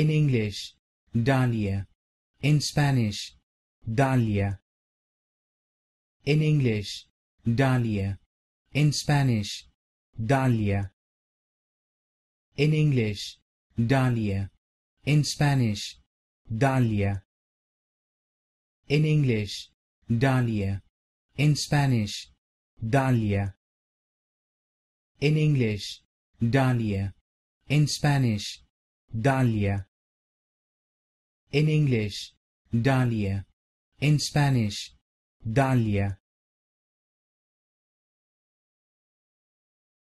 In English, Dahlia. In Spanish, Dahlia. In English, Dahlia. In Spanish, Dahlia. In English, Dahlia. In Spanish, Dahlia. In English, Dahlia. In Spanish, Dahlia. In English, Dahlia. In Spanish, dahlia. In English, dahlia. In Spanish, dahlia.